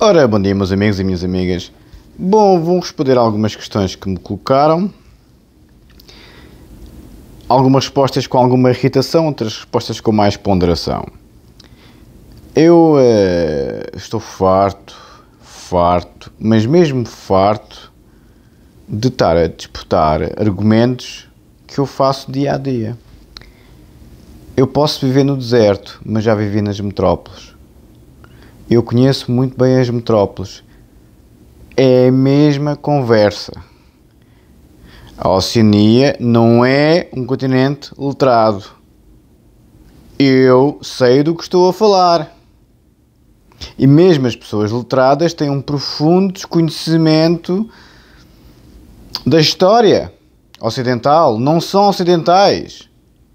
Ora, bom dia, meus amigos e minhas amigas. Bom, vou responder algumas questões que me colocaram. Algumas respostas com alguma irritação, outras respostas com mais ponderação. Eu eh, estou farto, farto, mas mesmo farto de estar a disputar argumentos que eu faço dia a dia. Eu posso viver no deserto, mas já vivi nas metrópoles. Eu conheço muito bem as metrópoles. É a mesma conversa. A Oceania não é um continente letrado. Eu sei do que estou a falar. E mesmo as pessoas letradas têm um profundo desconhecimento da história ocidental. Não são ocidentais.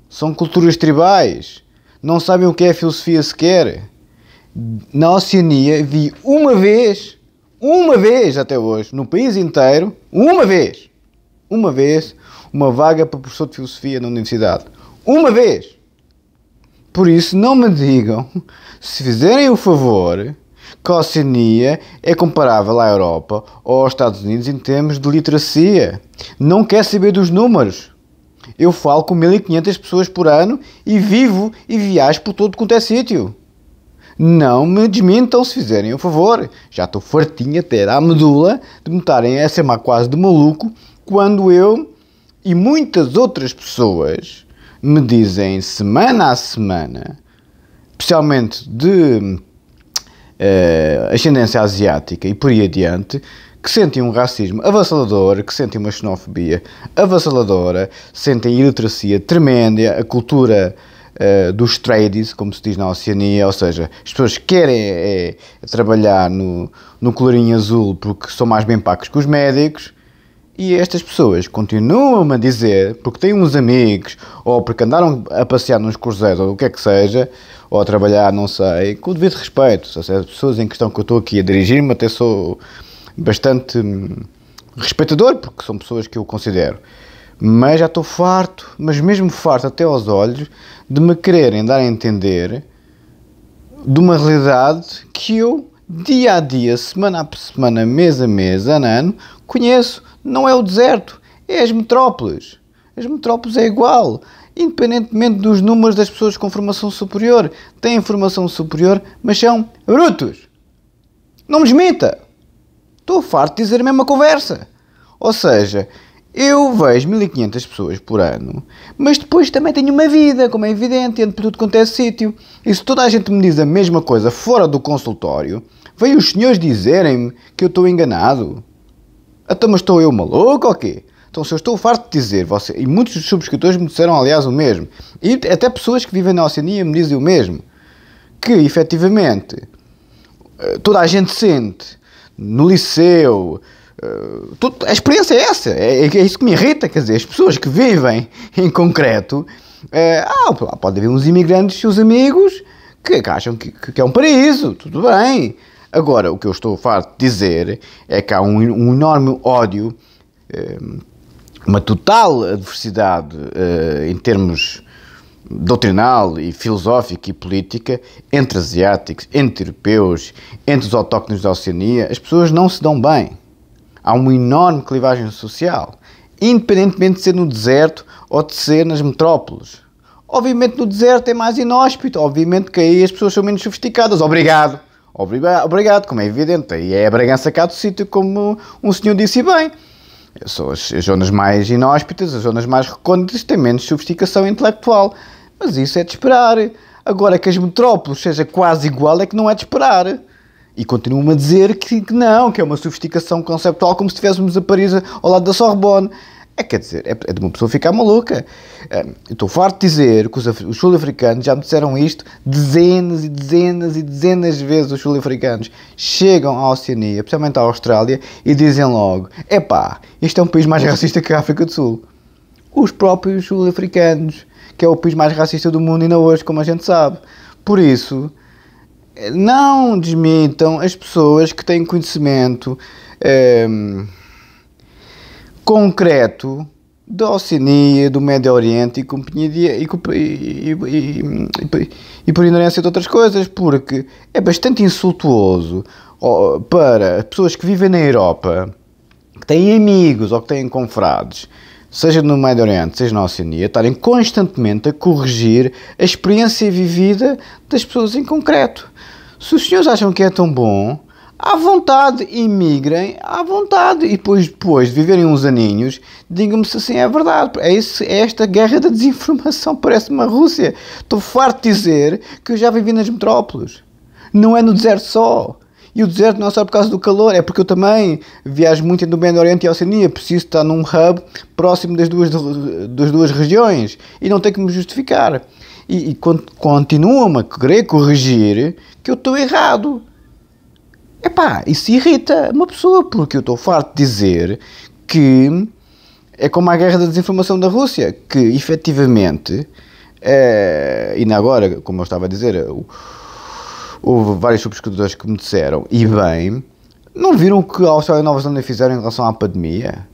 São culturas tribais. Não sabem o que é filosofia sequer na Oceania, vi uma vez, uma vez até hoje, no país inteiro, uma vez, uma vez, uma vaga para professor de filosofia na universidade. Uma vez! Por isso, não me digam, se fizerem o favor, que a Oceania é comparável à Europa ou aos Estados Unidos em termos de literacia. Não quer saber dos números. Eu falo com 1500 pessoas por ano e vivo e viajo por todo quanto é sítio. Não me desmintam se fizerem o favor. Já estou fartinha até à medula de me estarem a ser quase de maluco quando eu e muitas outras pessoas me dizem semana a semana, especialmente de uh, ascendência asiática e por aí adiante, que sentem um racismo avassalador, que sentem uma xenofobia avassaladora, sentem iliteracia tremenda, a cultura eh, dos tradies, como se diz na Oceania, ou seja, as pessoas querem é, trabalhar no, no colorinho azul porque são mais bem pagos que os médicos, e estas pessoas continuam a dizer, porque têm uns amigos, ou porque andaram a passear nos cruzeiros, ou o que é que seja, ou a trabalhar, não sei, com o devido respeito. as pessoas em questão que eu estou aqui a dirigir-me, até sou bastante hum, respeitador, porque são pessoas que eu considero. Mas já estou farto, mas mesmo farto até aos olhos, de me quererem dar a entender de uma realidade que eu, dia a dia, semana a semana, mês a mês, ano a ano, conheço. Não é o deserto, é as metrópoles. As metrópoles é igual independentemente dos números das pessoas com formação superior, têm formação superior, mas são brutos. Não me esmita. Estou farto de dizer a mesma conversa. Ou seja, eu vejo 1500 pessoas por ano, mas depois também tenho uma vida, como é evidente, entre tudo quanto é sítio. E se toda a gente me diz a mesma coisa fora do consultório, vêm os senhores dizerem-me que eu estou enganado. Até então, mas estou eu maluco ou quê? Então, se eu estou farto de dizer, você, e muitos dos subscritores me disseram, aliás, o mesmo, e até pessoas que vivem na Oceania me dizem o mesmo, que efetivamente eh, toda a gente sente no liceu, eh, tudo, a experiência é essa, é, é, é, isso que me irrita, quer dizer, as pessoas que vivem em concreto, uh, ah, pode haver uns imigrantes e os amigos que, que acham que, que, é um paraíso, tudo bem. Agora, o que eu estou farto de dizer é que há um, um enorme ódio, eh, uma total adversidade em termos doutrinal e filosófico e política entre asiáticos, entre europeus, entre os autóctones da Oceania, as pessoas não se dão bem. Há uma enorme clivagem social, independentemente de ser no deserto ou de ser nas metrópoles. Obviamente no deserto é mais inóspito, obviamente que aí as pessoas são menos sofisticadas. Obrigado! Obrigado, como é evidente. E é a Bragança cá do sítio, como um senhor disse bem. São as, as zonas mais inóspitas, as zonas mais recônditas têm menos sofisticação intelectual. Mas isso é de esperar. Agora que as metrópoles seja quase igual é que não é de esperar. E continuam a dizer que, que, não, que é uma sofisticação conceptual, como se estivéssemos a Paris ao lado da Sorbonne. É, quer dizer, é, é de uma pessoa ficar maluca. É, estou farto de dizer que os, os sul-africanos já me disseram isto dezenas e dezenas e dezenas de vezes. Os sul-africanos chegam à Oceania, especialmente à Austrália, e dizem logo: epá, isto é um país mais racista que a África do Sul. Os próprios sul-africanos, que é o país mais racista do mundo ainda hoje, como a gente sabe. Por isso, é, não desmentam as pessoas que têm conhecimento um, ehm, concreto da Oceania, do Médio Oriente e, companhia e, e, e, e por ignorância de outras coisas, porque é bastante insultuoso para pessoas que vivem na Europa, que têm amigos ou que têm confrades, seja no Médio Oriente, seja na Oceania, estarem constantemente a corrigir a experiência vivida das pessoas em concreto. Se os senhores acham que é tão bom, à vontade, imigrem à vontade. E depois, depois de viverem uns aninhos, digam-me se assim é verdade. É, isso, é esta guerra da desinformação, parece uma Rússia. Estou farto de dizer que eu já vivi nas metrópoles. Não é no deserto só. E o deserto não é só por causa do calor, é porque eu também viajo muito entre o Médio Oriente e a Oceania. Preciso estar num hub próximo das duas, das duas regiões e não tenho que me justificar e, e continuam a querer corrigir que eu estou errado. Epá, isso irrita uma pessoa, porque eu estou farto de dizer que é como a guerra da desinformação da Rússia, que efetivamente, é, eh, ainda agora, como eu estava a dizer, houve vários subscritores que me disseram, e bem, não viram o que a Austrália e Nova Zelândia fizeram em relação à pandemia?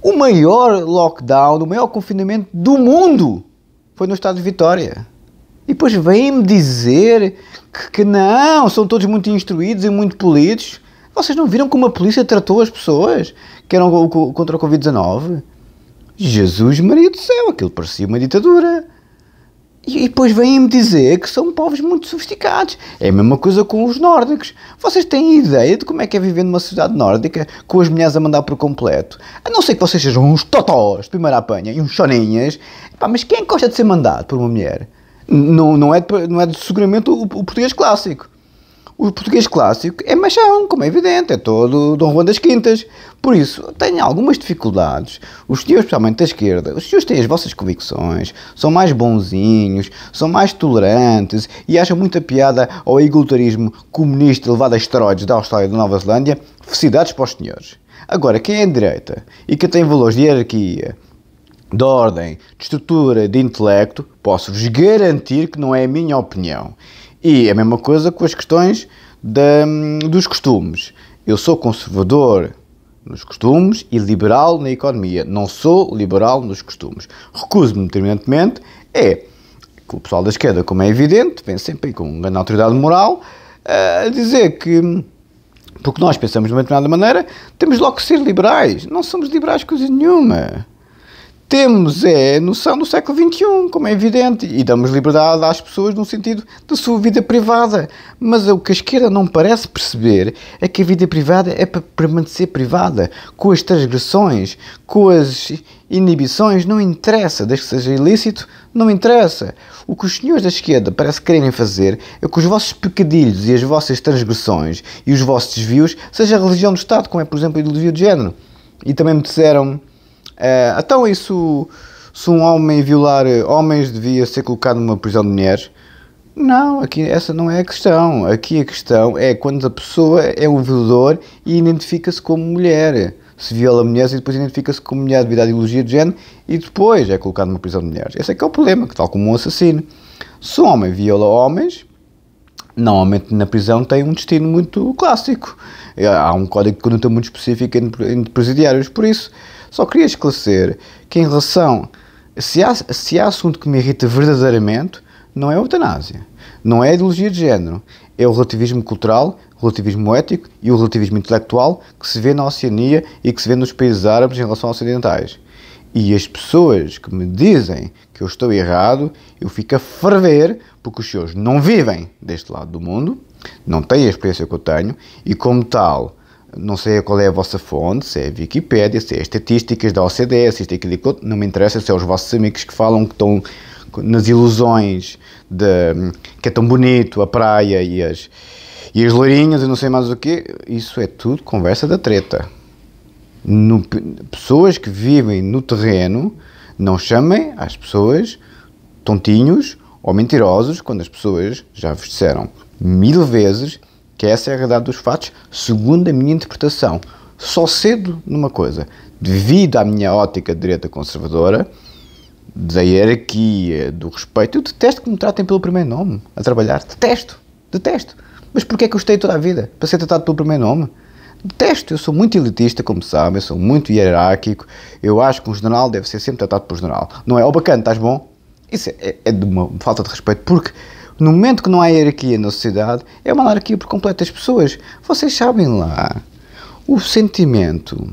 O maior lockdown, o maior confinamento do mundo foi no estado de Vitória. E depois vêm-me dizer que, que, não, são todos muito instruídos e muito polidos. Vocês não viram como a polícia tratou as pessoas que eram contra o Covid-19? Jesus Maria do Céu, aquilo parecia uma ditadura. E, e depois vêm-me dizer que são povos muito sofisticados. É a mesma coisa com os nórdicos. Vocês têm ideia de como é que é viver numa sociedade nórdica com as mulheres a mandar por completo? A não ser que vocês sejam uns totós de primeira apanha e uns choninhas. Pá, mas quem gosta de ser mandado por uma mulher? não, não, é, não é seguramente o, o português clássico. O português clássico é machão, como é evidente, é todo Dom Juan das Quintas. Por isso, tem algumas dificuldades. Os senhores, especialmente da esquerda, os senhores têm as vossas convicções, são mais bonzinhos, são mais tolerantes e acham muita piada ao igualitarismo comunista levado a esteroides da Austrália e da Nova Zelândia. Felicidades para os senhores. Agora, quem é de direita e que tem valores de hierarquia, de ordem, de estrutura, de intelecto, Posso-vos garantir que não é a minha opinião. E é a mesma coisa com as questões da, hum, dos costumes. Eu sou conservador nos costumes e liberal na economia. Não sou liberal nos costumes. Recuso-me determinantemente é que o pessoal da esquerda, como é evidente, vem sempre com grande autoridade moral a dizer que hum, porque nós pensamos de uma determinada maneira, temos logo que ser liberais. Não somos liberais coisa nenhuma temos é noção do século XXI, como é evidente, e damos liberdade às pessoas no sentido da sua vida privada. Mas o que a esquerda não parece perceber é que a vida privada é para permanecer privada, com as transgressões, com as inibições, não interessa, desde que seja ilícito, não interessa. O que os senhores da esquerda parece quererem fazer é que os vossos pecadilhos e as vossas transgressões e os vossos desvios seja a religião do Estado, como é, por exemplo, a ideologia de género. E também me disseram Uh, então, isso se um homem violar eh, homens devia ser colocado numa prisão de mulheres? Não, aqui essa não é a questão. Aqui a questão é quando a pessoa é um violador e identifica-se como mulher. Se viola mulheres e depois identifica-se como mulher devido à ideologia de género e depois é colocado numa prisão de mulheres. Esse é que é o problema, que tal como um assassino. Se um homem viola homens, normalmente na prisão tem um destino muito clássico. É, há um código de conduta muito específico entre presidiários, por isso só queria esclarecer que, em relação. Se há, se há assunto que me irrita verdadeiramente, não é a eutanásia, não é a ideologia de género, é o relativismo cultural, o relativismo ético e o relativismo intelectual que se vê na Oceania e que se vê nos países árabes em relação aos ocidentais. E as pessoas que me dizem que eu estou errado, eu fico a ferver porque os senhores não vivem deste lado do mundo, não têm a experiência que eu tenho e, como tal, não sei qual é a vossa fonte, se é a Wikipédia, se é estatísticas da OCDE, se isto é aquilo, não me interessa, se é os vossos amigos que falam que estão nas ilusões de que é tão bonito a praia e as, e as loirinhas e não sei mais o que, isso é tudo conversa da treta. No, pessoas que vivem no terreno não chamem as pessoas tontinhos ou mentirosos quando as pessoas já vos disseram mil vezes que essa é a realidade dos fatos, segundo a minha interpretação. Só cedo numa coisa, devido à minha ótica de direita conservadora, da hierarquia, do respeito, eu detesto que me tratem pelo primeiro nome a trabalhar. Detesto, detesto. Mas porquê é que eu gostei toda a vida? Para ser tratado pelo primeiro nome? Detesto, eu sou muito elitista, como sabem, eu sou muito hierárquico. Eu acho que um general deve ser sempre tratado por general. Não é, ó oh, bacana, estás bom? Isso é, é de uma falta de respeito, porque no momento que não há hierarquia na sociedade, é uma anarquia por completo das pessoas. Vocês sabem lá, o sentimento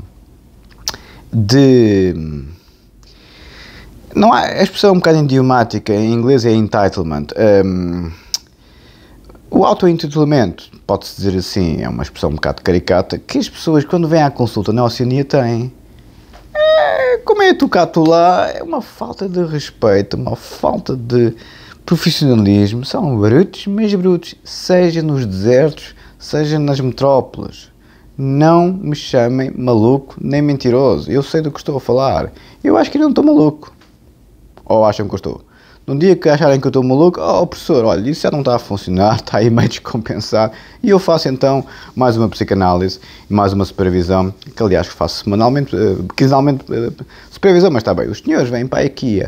de. Não há, a expressão é um bocado idiomática, em inglês é entitlement. Um, o auto-entitlemento, pode-se dizer assim, é uma expressão um bocado caricata, que as pessoas quando vêm à consulta na Oceania têm. É, como é tu cá, tu lá, é uma falta de respeito, uma falta de profissionalismo são brutos, mas brutos, seja nos desertos, seja nas metrópoles. Não me chamem maluco nem mentiroso. Eu sei do que estou a falar. Eu acho que não estou maluco. Ou acham que eu estou? Num dia que acharem que eu estou maluco, oh professor, olha, isso já não está a funcionar, está aí meio descompensado. E eu faço então mais uma psicanálise, mais uma supervisão, que aliás faço semanalmente, eh, quinzenalmente eh, supervisão, mas está bem, os senhores vêm para aqui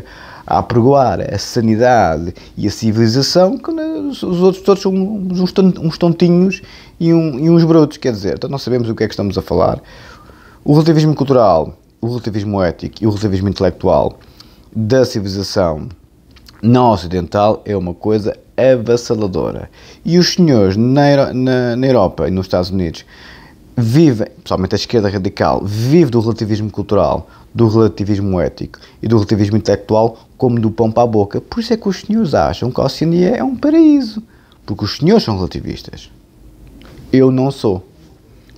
a apregoar a sanidade e a civilização, que os outros todos são uns, tontinhos e, um, e uns brotos, quer dizer, então não sabemos o que é que estamos a falar. O relativismo cultural, o relativismo ético e o relativismo intelectual da civilização não ocidental é uma coisa avassaladora. E os senhores na, na, na Europa e nos Estados Unidos vivem, principalmente a esquerda radical, vive do relativismo cultural, do relativismo ético e do relativismo intelectual como do pão para a boca. Por isso é que os senhores acham que a Oceania é um paraíso, porque os senhores são relativistas. Eu não sou.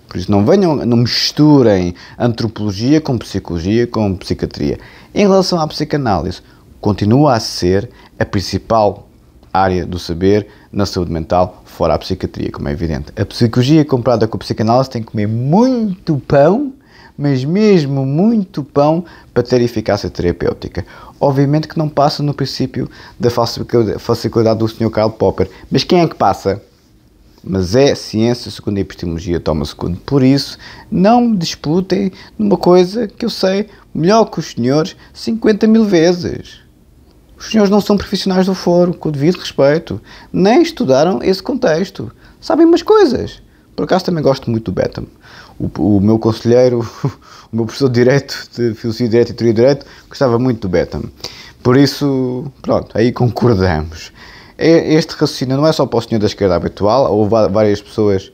Por isso não venham, não misturem antropologia com psicologia, com psiquiatria. Em relação à psicanálise, continua a ser a principal área do saber na saúde mental, fora a psiquiatria, como é evidente. A psicologia comparada com a psicanálise tem que comer muito pão mas mesmo muito pão para ter eficácia terapêutica. Obviamente que não passa no princípio da facilidade do Sr. Karl Popper, mas quem é que passa? Mas é ciência segundo a epistemologia Thomas Kuhn. Por isso, não me disputem numa coisa que eu sei melhor que os senhores 50 mil vezes. Os senhores não são profissionais do foro, com o devido respeito, nem estudaram esse contexto. Sabem umas coisas. Por acaso também gosto muito do Betam o, o meu conselheiro, o meu professor de direito, de filosofia de direito e teoria de direito, gostava muito do Betam. Por isso, pronto, aí concordamos. Este raciocínio não é só para o senhor da esquerda habitual, ou várias pessoas,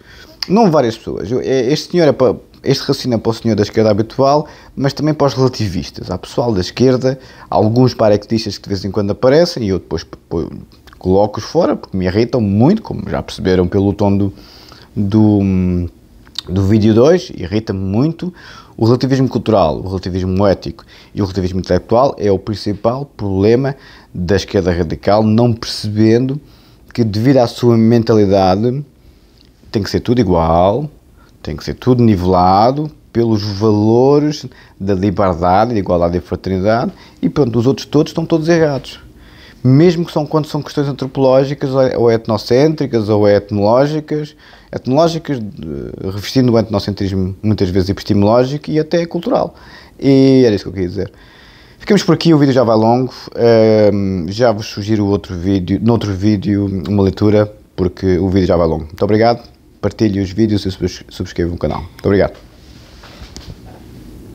não várias pessoas, este senhor é para, este raciocínio é para o senhor da esquerda habitual, mas também para os relativistas. Há pessoal da esquerda, há alguns paraquedistas que de vez em quando aparecem e eu depois coloco-os fora porque me irritam muito, como já perceberam pelo tom do, do hum, do vídeo 2 irrita-me muito. O relativismo cultural, o relativismo ético e o relativismo intelectual é o principal problema da esquerda radical, não percebendo que, devido à sua mentalidade, tem que ser tudo igual, tem que ser tudo nivelado pelos valores da liberdade, da igualdade e fraternidade, e pronto, os outros todos estão todos errados mesmo que são quando são questões antropológicas ou é, é etnocêntricas ou é etnológicas, etnológicas eh, revestindo o etnocentrismo muitas vezes epistemológico e até cultural. E era isso que eu queria dizer. Ficamos por aqui, o vídeo já vai longo. Um, ehm, já vos sugiro outro vídeo, noutro vídeo, uma leitura, porque o vídeo já vai longo. Muito obrigado. Partilhe os vídeos e subscreva o canal. Muito obrigado.